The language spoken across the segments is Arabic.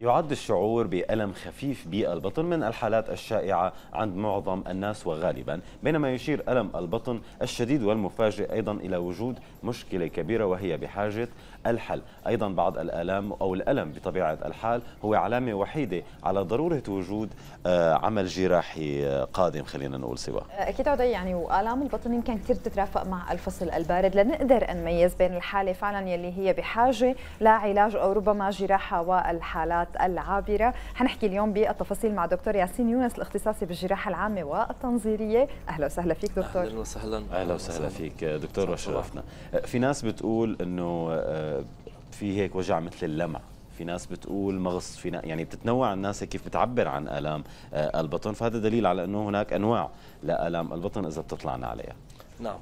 يعد الشعور بألم خفيف بالبطن من الحالات الشائعة عند معظم الناس وغالبا بينما يشير ألم البطن الشديد والمفاجئ أيضا إلى وجود مشكلة كبيرة وهي بحاجة الحل أيضا بعض الآلام أو الألم بطبيعة الحال هو علامة وحيدة على ضرورة وجود آه، عمل جراحي آه، قادم خلينا نقول سوا آه، أكيد عدي يعني وآلام البطن يمكن كثير تترافق مع الفصل البارد لنقدر نميز بين الحالة فعلا يلي هي بحاجة لعلاج أو ربما جراحة والحالات الجراحات العابرة حنحكي اليوم بالتفاصيل مع دكتور ياسين يونس الاختصاصي بالجراحة العامة والتنظيرية أهلا وسهلا فيك دكتور أهلا وسهلا أهلا وسهلا فيك دكتور وشرفنا أه، في ناس بتقول أنه أه، في هيك وجع مثل اللمع في ناس بتقول مغص في يعني بتتنوع الناس كيف بتعبر عن الام أه، البطن فهذا دليل على انه هناك انواع لالام البطن اذا بتطلعنا عليها نعم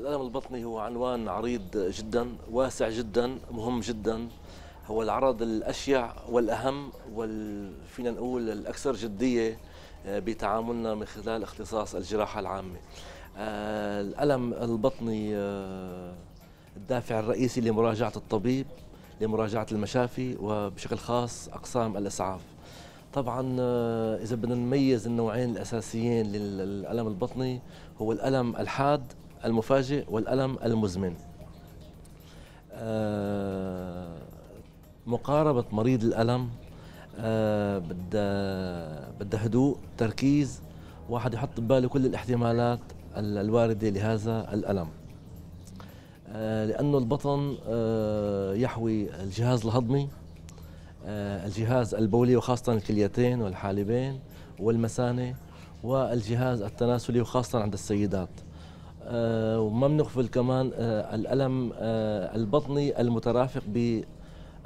الالم البطني هو عنوان عريض جدا واسع جدا مهم جدا هو العرض الاشيع والاهم وفينا نقول الاكثر جديه آه، بتعاملنا من خلال اختصاص الجراحه العامه. آه، الالم البطني آه، الدافع الرئيسي لمراجعه الطبيب لمراجعه المشافي وبشكل خاص اقسام الاسعاف. طبعا اذا بدنا نميز النوعين الاساسيين للالم البطني هو الالم الحاد المفاجئ والالم المزمن. مقاربة مريض الألم آه بدها بدها هدوء تركيز واحد يحط بباله كل الاحتمالات الواردة لهذا الألم آه لأنه البطن آه يحوي الجهاز الهضمي آه، الجهاز البولي وخاصة الكليتين والحالبين والمثانة والجهاز التناسلي وخاصة عند السيدات آه، وما بنغفل كمان آه، الألم البطني المترافق ب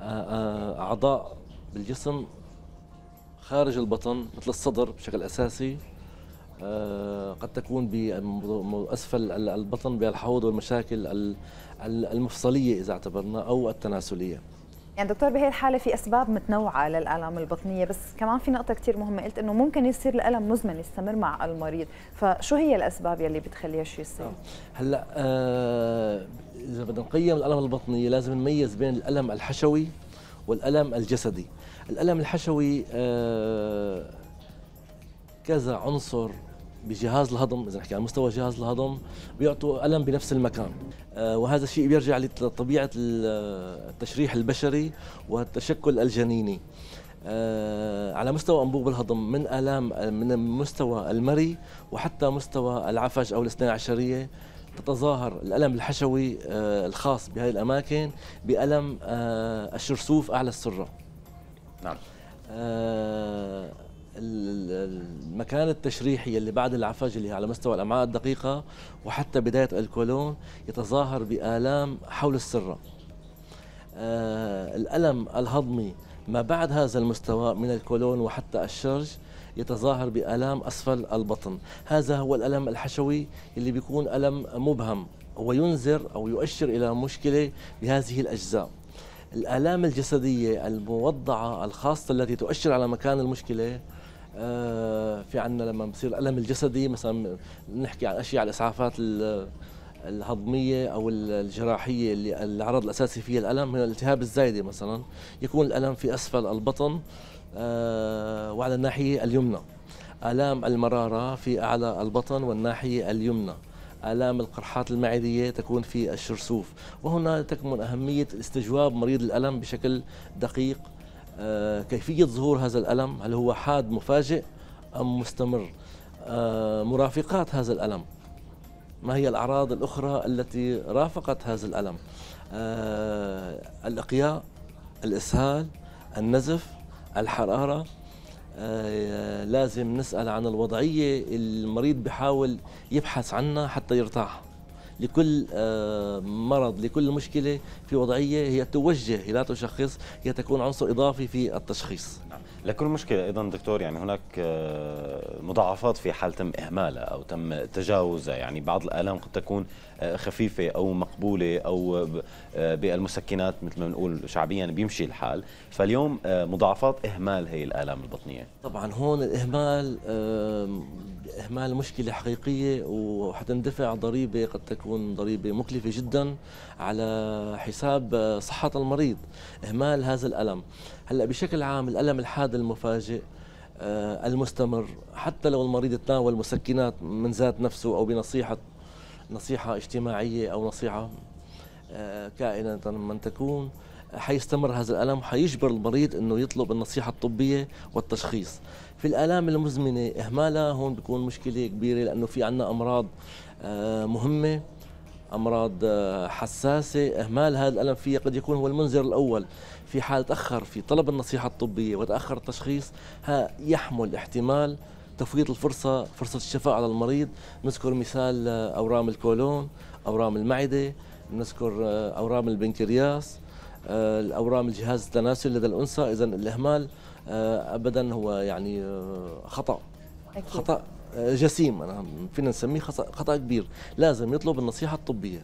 آه، آه، اعضاء بالجسم خارج البطن مثل الصدر بشكل اساسي آه، قد تكون باسفل البطن بالحوض والمشاكل المفصليه اذا اعتبرنا او التناسليه يعني دكتور بهي الحاله في اسباب متنوعه للالام البطنيه بس كمان في نقطه كثير مهمه قلت انه ممكن يصير الالم مزمن يستمر مع المريض فشو هي الاسباب يلي بتخلي هالشيء يصير آه. هلا آه اذا بدنا نقيم الالم البطنيه لازم نميز بين الالم الحشوي والالم الجسدي الالم الحشوي آه كذا عنصر بجهاز الهضم اذا نحكي على مستوى جهاز الهضم بيعطوا الم بنفس المكان آه، وهذا الشيء بيرجع لطبيعه التشريح البشري والتشكل الجنيني آه، على مستوى انبوب الهضم من الام من مستوى المري وحتى مستوى العفش او الاثنين عشريه تتظاهر الألم الحشوي آه، الخاص بهذه الأماكن بألم الشرسوف أعلى السرة نعم المكان التشريحي اللي بعد العفاج اللي على مستوى الامعاء الدقيقه وحتى بدايه الكولون يتظاهر بالام حول السره آه، الالم الهضمي ما بعد هذا المستوى من الكولون وحتى الشرج يتظاهر بآلام أسفل البطن هذا هو الألم الحشوي اللي بيكون ألم مبهم هو ينذر أو يؤشر إلى مشكلة بهذه الأجزاء الآلام الجسدية الموضعة الخاصة التي تؤشر على مكان المشكلة آه، في عندنا لما بصير الم الجسدي مثلا بنحكي عن اشياء على الاسعافات الهضميه او الجراحيه اللي العرض الاساسي فيها الالم هي الالتهاب الزايده مثلا يكون الالم في اسفل البطن آه، وعلى الناحيه اليمنى الام المراره في اعلى البطن والناحيه اليمنى آلام القرحات المعدية تكون في الشرسوف وهنا تكمن أهمية استجواب مريض الألم بشكل دقيق آه، كيفية ظهور هذا الألم هل هو حاد مفاجئ أم مستمر آه، مرافقات هذا الألم ما هي الأعراض الأخرى التي رافقت هذا الألم آه، الأقياء الإسهال النزف الحرارة لازم نسأل عن الوضعية المريض بحاول يبحث عنها حتى يرتاح لكل آه، مرض لكل مشكلة في وضعية هي توجه هي لا تشخص هي تكون عنصر إضافي في التشخيص نعم. لكن المشكلة أيضا دكتور يعني هناك آه، مضاعفات في حال تم إهمالها أو تم تجاوزها يعني بعض الآلام قد تكون آه، خفيفة أو مقبولة أو آه، بالمسكنات مثل ما بنقول شعبيا بيمشي الحال فاليوم مضاعفات إهمال هي الآلام البطنية طبعا هون الإهمال إهمال مشكلة حقيقية وحتندفع ضريبة قد تكون ضريبة مكلفة جدا على حساب صحة المريض إهمال هذا الألم هلا بشكل عام الالم الحاد المفاجئ آه، المستمر حتى لو المريض تناول مسكنات من ذات نفسه او بنصيحه نصيحه اجتماعيه او نصيحه آه، كائنه من تكون حيستمر هذا الالم حيجبر المريض انه يطلب النصيحه الطبيه والتشخيص في الالام المزمنه اهمالها هون بيكون مشكله كبيره لانه في عندنا امراض آه، مهمه امراض حساسه اهمال هذا الالم فيها قد يكون هو المنذر الاول في حال تاخر في طلب النصيحه الطبيه وتاخر التشخيص يحمل احتمال تفويت الفرصه فرصه الشفاء على المريض نذكر مثال اورام الكولون اورام المعده نذكر اورام البنكرياس الاورام الجهاز التناسلي لدى الانثى اذا الاهمال آه، ابدا هو يعني آه، خطا أكيد. خطا جسيم أنا فينا نسميه خطأ كبير لازم يطلب النصيحة الطبية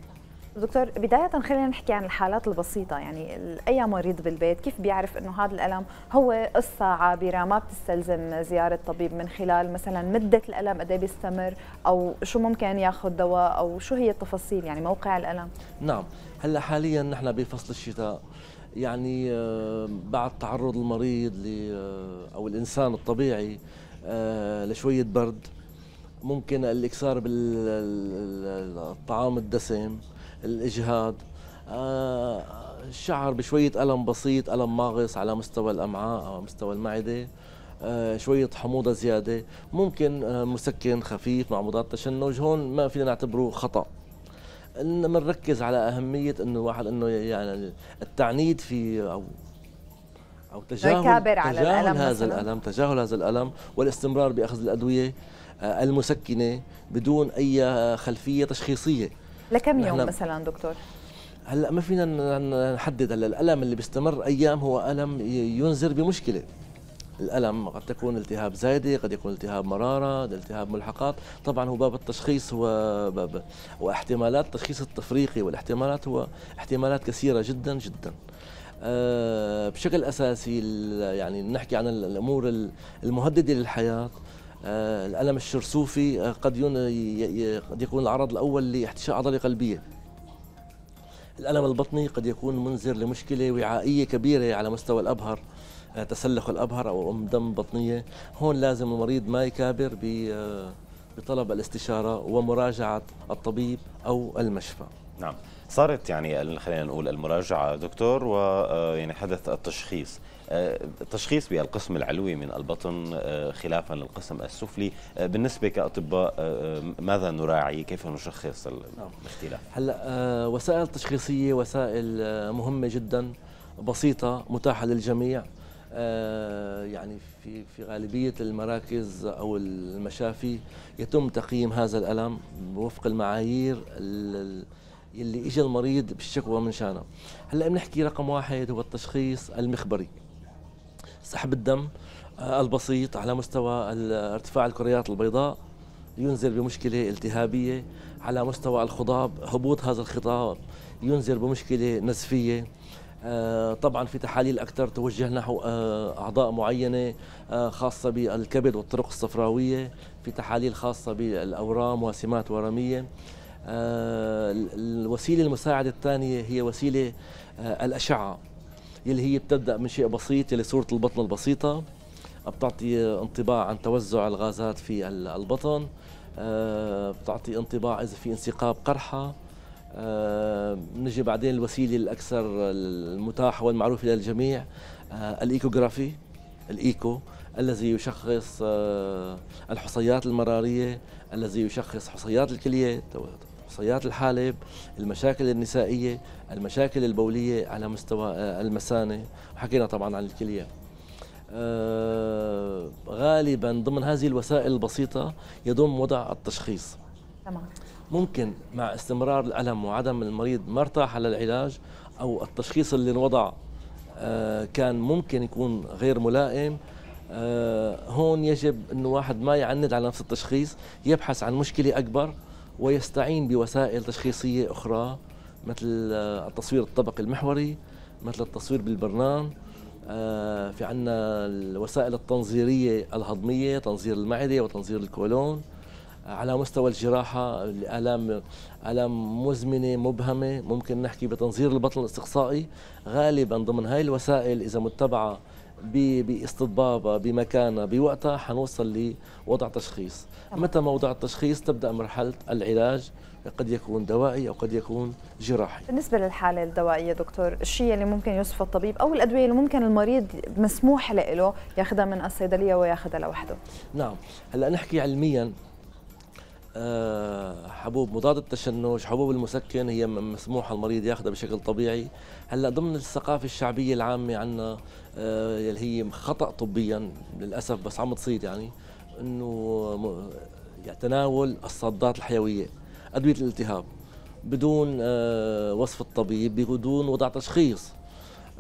دكتور بداية خلينا نحكي عن الحالات البسيطة يعني أي مريض بالبيت كيف بيعرف أنه هذا الألم هو قصة عابرة ما بتستلزم زيارة طبيب من خلال مثلا مدة الألم قد إيه بيستمر أو شو ممكن ياخذ دواء أو شو هي التفاصيل يعني موقع الألم نعم هلا حاليا نحن بفصل الشتاء يعني آه، بعد تعرض المريض آه، أو الإنسان الطبيعي آه، لشوية برد ممكن الاكثار بالطعام الدسم الاجهاض آه، الشعر بشويه الم بسيط الم ماغص على مستوى الامعاء او مستوى المعده آه، شوية حموضة زيادة ممكن آه، مسكن خفيف مع مضاد تشنج هون ما فينا نعتبره خطأ انما نركز على اهميه انه الواحد انه يعني التعنيد في او او تجاهل, تجاهل على الألم هذا مثلاً. الالم تجاهل هذا الالم والاستمرار باخذ الادويه آه، المسكنه بدون اي خلفيه تشخيصيه لكم يوم مثلا دكتور هلا ما فينا نحدد هلا الالم اللي بيستمر ايام هو الم ينذر بمشكله الالم قد تكون التهاب زايده قد يكون التهاب مراره التهاب ملحقات طبعا هو باب التشخيص هو باب واحتمالات التشخيص التفريقي والاحتمالات هو احتمالات كثيره جدا جدا آه، بشكل اساسي يعني نحكي عن الامور المهدده للحياه آه، الألم الشرسوفي آه، قد قد يكون العرض الأول لاحتشاء عضلة قلبية الألم البطني قد يكون منذر لمشكلة وعائية كبيرة على مستوى الأبهر آه، تسلخ الأبهر أو ام دم بطنية هون لازم المريض ما يكابر بطلب الاستشارة ومراجعة الطبيب أو المشفى نعم صارت يعني خلينا نقول المراجعة دكتور ويعني حدث التشخيص تشخيص بالقسم العلوي من البطن آه، خلافا للقسم السفلي آه، بالنسبه كاطباء آه، ماذا نراعي كيف نشخص نعم. الاختلاف هلا وسائل تشخيصيه وسائل مهمه جدا بسيطه متاحه للجميع يعني في في غالبيه المراكز او المشافي يتم تقييم هذا الالم وفق المعايير اللي اجى المريض بالشكوى من شانها هلا بنحكي رقم واحد هو التشخيص المخبري سحب الدم آه، البسيط على مستوى ارتفاع الكريات البيضاء ينزل بمشكلة التهابية على مستوى الخضاب هبوط هذا الخضاب ينزل بمشكلة نزفية آه، طبعا في تحاليل اكثر توجه نحو آه، اعضاء معينه خاصه بالكبد والطرق الصفراويه في تحاليل خاصه بالاورام وسمات ورميه الوسيله المساعده الثانيه هي وسيله الاشعه يلي هي بتبدا من شيء بسيط يلي صوره البطن البسيطه بتعطي انطباع عن توزع الغازات في البطن آه، بتعطي انطباع اذا في انسقاب قرحه آه، نجي بعدين الوسيله الاكثر المتاحه والمعروفه للجميع آه، الايكوغرافي الايكو الذي يشخص الحصيات المراريه الذي يشخص حصيات الكليه إحصائيات الحالب المشاكل النسائية المشاكل البولية على مستوى آه، المثانة وحكينا طبعا عن الكلية آه، غالبا ضمن هذه الوسائل البسيطة يضم وضع التشخيص تمام ممكن مع استمرار الألم وعدم المريض ما ارتاح على العلاج أو التشخيص اللي انوضع آه، كان ممكن يكون غير ملائم هون يجب أنه واحد ما يعند على نفس التشخيص يبحث عن مشكلة أكبر ويستعين بوسائل تشخيصية أخرى مثل آه، التصوير الطبقي المحوري مثل التصوير بالبرنامج آه، في عنا الوسائل التنظيرية الهضمية تنظير المعدة وتنظير الكولون آه، على مستوى الجراحة الآلام آلام مزمنة مبهمة ممكن نحكي بتنظير البطن الاستقصائي غالبا ضمن هاي الوسائل إذا متبعة باستطبابها بمكانها بوقتها حنوصل لوضع تشخيص متى ما وضع التشخيص تبدا مرحله العلاج قد يكون دوائي او قد يكون جراحي بالنسبه للحاله الدوائيه دكتور الشيء اللي ممكن يوصفه الطبيب او الادويه اللي ممكن المريض مسموح له ياخذها من الصيدليه وياخذها لوحده نعم هلا نحكي علميا آه، حبوب مضاد التشنج حبوب المسكن هي مسموح المريض ياخذها بشكل طبيعي هلا ضمن الثقافة الشعبية العامة عنا اللي آه، هي خطأ طبيا للأسف بس عم تصير يعني انه تناول الصدات الحيوية أدوية الالتهاب بدون آه، وصف الطبيب بدون وضع تشخيص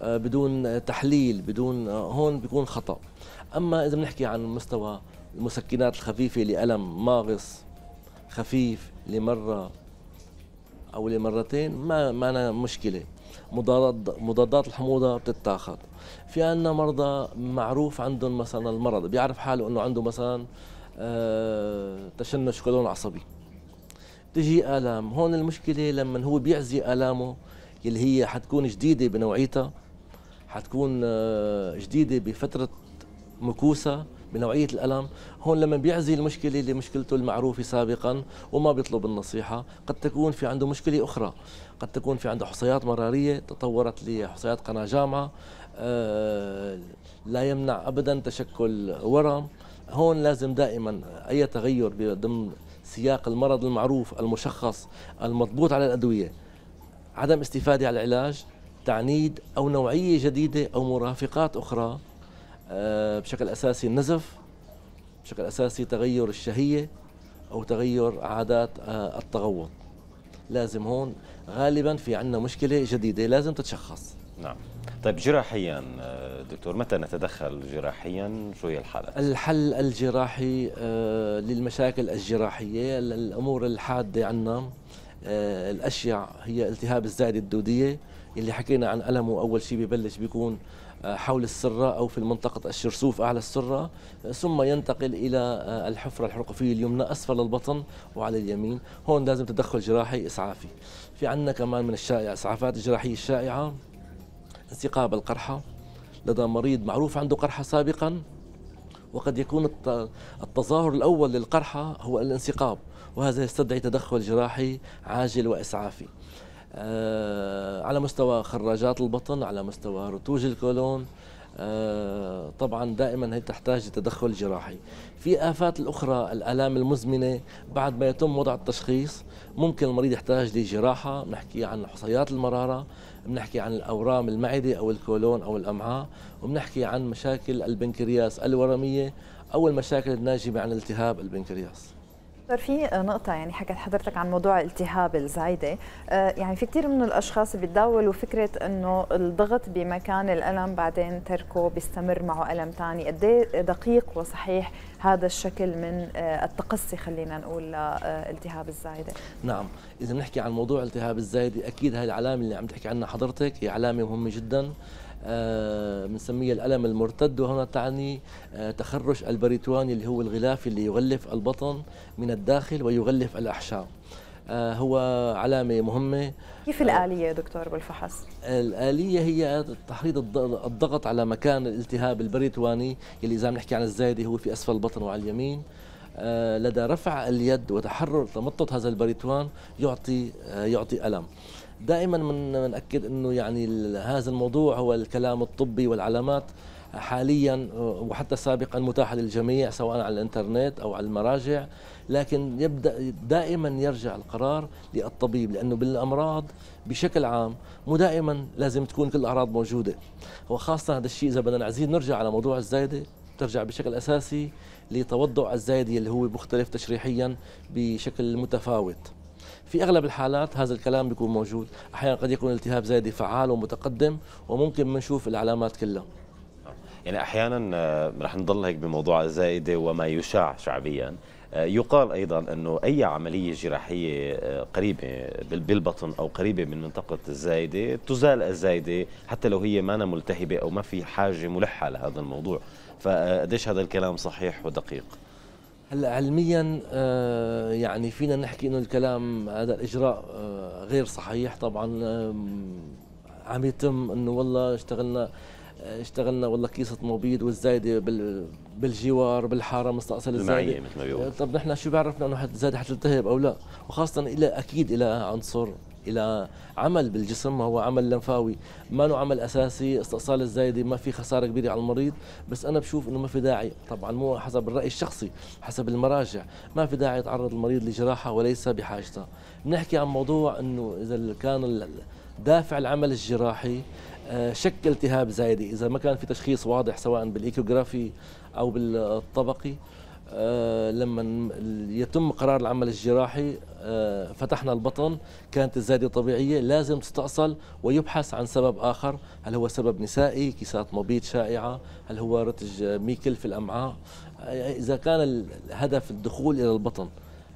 بدون تحليل بدون هون بيكون خطأ أما إذا بنحكي عن مستوى المسكنات الخفيفة لألم ماغص خفيف لمره او لمرتين ما ما أنا مشكله مضادات الحموضه بتتاخذ في عندنا مرضى معروف عندهم مثلا المرض بيعرف حاله انه عنده مثلا آه، تشنج قولون عصبي بتجي الام هون المشكله لما هو بيعزي الامه اللي هي حتكون جديده بنوعيتها حتكون آه، جديده بفتره مكوسه بنوعيه الالم هون لما بيعزي المشكله اللي مشكلته المعروفه سابقا وما بيطلب النصيحه قد تكون في عنده مشكله اخرى قد تكون في عنده حصيات مراريه تطورت لحصيات قناه جامعه آه، لا يمنع ابدا تشكل ورم هون لازم دائما اي تغير ضمن سياق المرض المعروف المشخص المضبوط على الادويه عدم استفاده على العلاج تعنيد او نوعيه جديده او مرافقات اخرى آه، بشكل اساسي النزف بشكل اساسي تغير الشهيه او تغير عادات آه، التغوط لازم هون غالبا في عندنا مشكله جديده لازم تتشخص نعم طيب جراحيا آه، دكتور متى نتدخل جراحيا شو هي الحالة؟ الحل الجراحي للمشاكل الجراحية الأمور الحادة عنا الأشيع هي التهاب الزائدة الدودية اللي حكينا عن ألمه أول شيء ببلش بيكون آه، حول السرة أو في المنطقة الشرسوف أعلى السرة آه، ثم ينتقل إلى آه، الحفرة الحرقوفية اليمنى أسفل البطن وعلى اليمين هون لازم تدخل جراحي إسعافي في عندنا كمان من الشائع إسعافات الجراحية الشائعة انتقاب القرحة لدى مريض معروف عنده قرحة سابقا وقد يكون التظاهر الأول للقرحة هو الانسقاب وهذا يستدعي تدخل جراحي عاجل وإسعافي آه، على مستوى خراجات البطن على مستوى رتوج الكولون آه، طبعا دائما هي تحتاج لتدخل جراحي في آفات الأخرى الآلام المزمنة بعد ما يتم وضع التشخيص ممكن المريض يحتاج لجراحة بنحكي عن حصيات المرارة بنحكي عن الأورام المعدة أو الكولون أو الأمعاء وبنحكي عن مشاكل البنكرياس الورمية أو المشاكل الناجمة عن التهاب البنكرياس دكتور في آه، نقطة يعني حكت حضرتك عن موضوع التهاب الزايدة آه، يعني في كثير من الأشخاص بيتداولوا فكرة إنه الضغط بمكان الألم بعدين تركه بيستمر معه ألم ثاني قد إيه دقيق وصحيح هذا الشكل من آه، التقصي خلينا نقول لالتهاب الزايدة نعم إذا بنحكي عن موضوع التهاب الزايدة أكيد هاي العلامة اللي عم تحكي عنها حضرتك هي علامة مهمة جداً بنسميه آه، الألم المرتد وهنا تعني آه، تخرج البريتواني اللي هو الغلاف اللي يغلف البطن من الداخل ويغلف الأحشاء آه، هو علامة مهمة كيف الآلية دكتور بالفحص؟ الآلية هي تحريض الضغط على مكان الالتهاب البريتواني اللي إذا نحكي عن الزايدة هو في أسفل البطن وعلى اليمين لدى رفع اليد وتحرر تمطط هذا البريتوان يعطي يعطي ألم دائما بنأكد انه يعني هذا الموضوع هو الكلام الطبي والعلامات حاليا وحتى سابقا متاحه للجميع سواء على الانترنت او على المراجع لكن يبدا دائما يرجع القرار للطبيب لانه بالامراض بشكل عام مو دائما لازم تكون كل الاعراض موجوده وخاصه هذا الشيء اذا بدنا نعزيز نرجع على موضوع الزايده ترجع بشكل اساسي لتوضع الزايده اللي هو مختلف تشريحيا بشكل متفاوت في اغلب الحالات هذا الكلام بيكون موجود احيانا قد يكون التهاب زايدي فعال ومتقدم وممكن بنشوف العلامات كلها يعني احيانا آه، رح نضل هيك بموضوع الزائده وما يشاع شعبيا آه، يقال ايضا انه اي عمليه جراحيه آه، قريبه بالبطن او قريبه من منطقه الزايده تزال الزايده حتى لو هي ما ملتهبه او ما في حاجه ملحه لهذا الموضوع فقديش هذا الكلام صحيح ودقيق هلا علميا آه، يعني فينا نحكي انه الكلام هذا الاجراء آه، غير صحيح طبعا آه، عم يتم انه والله اشتغلنا اشتغلنا والله كيسة مبيض والزايدة بالجوار بالحارة مستأصل الزايدة مثل ما طب نحن شو بعرفنا انه الزايدة حتلتهب او لا وخاصة الى اكيد الى عنصر الى عمل بالجسم هو عمل لمفاوي ما له عمل اساسي استئصال الزايده ما في خساره كبيره على المريض بس انا بشوف انه ما في داعي طبعا مو حسب الراي الشخصي حسب المراجع ما في داعي يتعرض المريض لجراحه وليس بحاجتها بنحكي عن موضوع انه اذا كان دافع العمل الجراحي آه، شكل التهاب زايده اذا ما كان في تشخيص واضح سواء بالايكوغرافي او بالطبقي آه، لما يتم قرار العمل الجراحي آه، فتحنا البطن كانت الزايدة طبيعية لازم تستأصل ويبحث عن سبب آخر هل هو سبب نسائي كيسات مبيض شائعة هل هو رتج ميكل في الأمعاء آه، إذا كان الهدف الدخول إلى البطن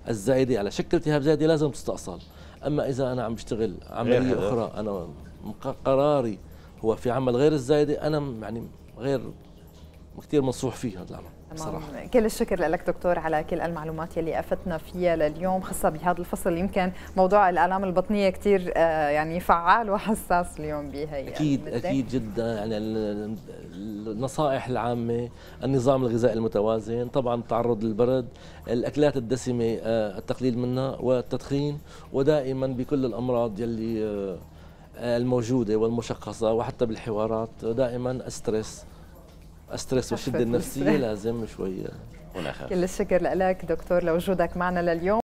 الزائدة على شكل التهاب زائدة لازم تستأصل أما إذا أنا عم بشتغل عملية أخرى أنا قراري هو في عمل غير الزائدة أنا يعني غير كثير منصوح فيه هذا العمل صراحة. كل الشكر لك دكتور على كل المعلومات يلي افتنا فيها لليوم خاصه بهذا الفصل يمكن موضوع الالام البطنيه كثير آه، يعني فعال وحساس اليوم بهي اكيد يعني اكيد جدا يعني النصائح العامه النظام الغذائي المتوازن طبعا التعرض للبرد الاكلات الدسمه آه، التقليل منها والتدخين ودائما بكل الامراض يلي آه، الموجوده والمشخصه وحتى بالحوارات دائما استرس استرس والشده النفسيه لازم شوي كل الشكر لك دكتور لوجودك معنا لليوم